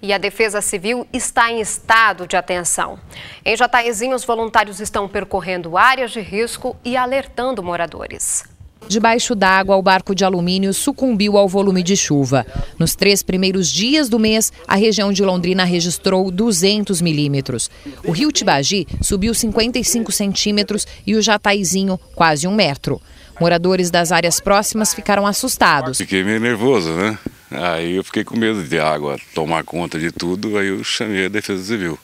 e a Defesa Civil está em estado de atenção. Em Jataizinho, os voluntários estão percorrendo áreas de risco e alertando moradores. Debaixo d'água, o barco de alumínio sucumbiu ao volume de chuva. Nos três primeiros dias do mês, a região de Londrina registrou 200 milímetros. O rio Tibagi subiu 55 centímetros e o Jataizinho quase um metro. Moradores das áreas próximas ficaram assustados. Fiquei meio nervoso, né? Aí eu fiquei com medo de água ah, tomar conta de tudo, aí eu chamei a Defesa Civil.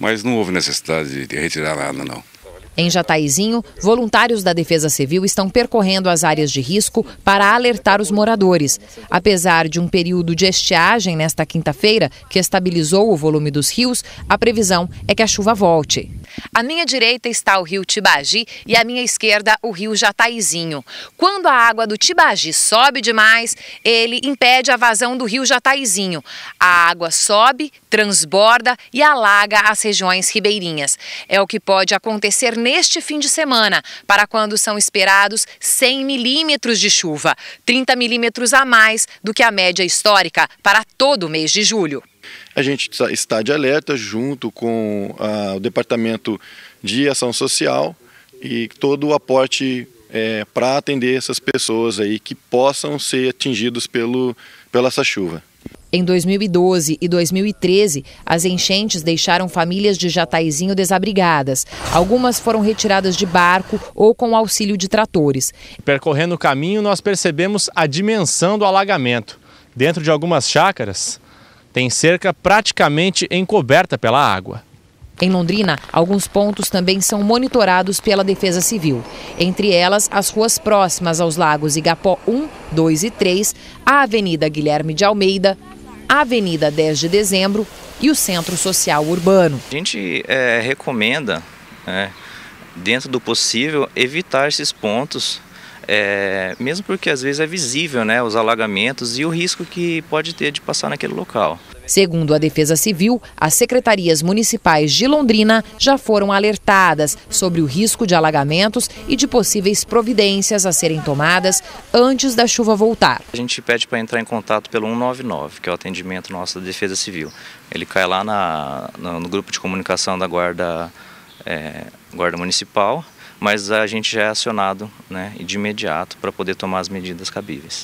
Mas não houve necessidade de retirar nada, não. Em Jataizinho, voluntários da Defesa Civil estão percorrendo as áreas de risco para alertar os moradores. Apesar de um período de estiagem nesta quinta-feira, que estabilizou o volume dos rios, a previsão é que a chuva volte. À minha direita está o rio Tibagi e à minha esquerda o rio Jataizinho. Quando a água do Tibagi sobe demais, ele impede a vazão do rio Jataizinho. A água sobe, transborda e alaga as regiões ribeirinhas. É o que pode acontecer nesse neste fim de semana, para quando são esperados 100 milímetros de chuva, 30 milímetros a mais do que a média histórica para todo o mês de julho. A gente está de alerta junto com a, ah, o Departamento de Ação Social e todo o aporte é, para atender essas pessoas aí que possam ser atingidos pelo, pela essa chuva. Em 2012 e 2013, as enchentes deixaram famílias de Jataizinho desabrigadas. Algumas foram retiradas de barco ou com auxílio de tratores. Percorrendo o caminho, nós percebemos a dimensão do alagamento. Dentro de algumas chácaras, tem cerca praticamente encoberta pela água. Em Londrina, alguns pontos também são monitorados pela Defesa Civil. Entre elas, as ruas próximas aos lagos Igapó 1, 2 e 3, a Avenida Guilherme de Almeida, Avenida 10 de Dezembro e o Centro Social Urbano. A gente é, recomenda, é, dentro do possível, evitar esses pontos é, mesmo porque às vezes é visível né, os alagamentos e o risco que pode ter de passar naquele local. Segundo a Defesa Civil, as secretarias municipais de Londrina já foram alertadas sobre o risco de alagamentos e de possíveis providências a serem tomadas antes da chuva voltar. A gente pede para entrar em contato pelo 199, que é o atendimento nosso da Defesa Civil. Ele cai lá na, no, grupo de comunicação da Guarda, é, guarda Municipal mas a gente já é acionado né, de imediato para poder tomar as medidas cabíveis.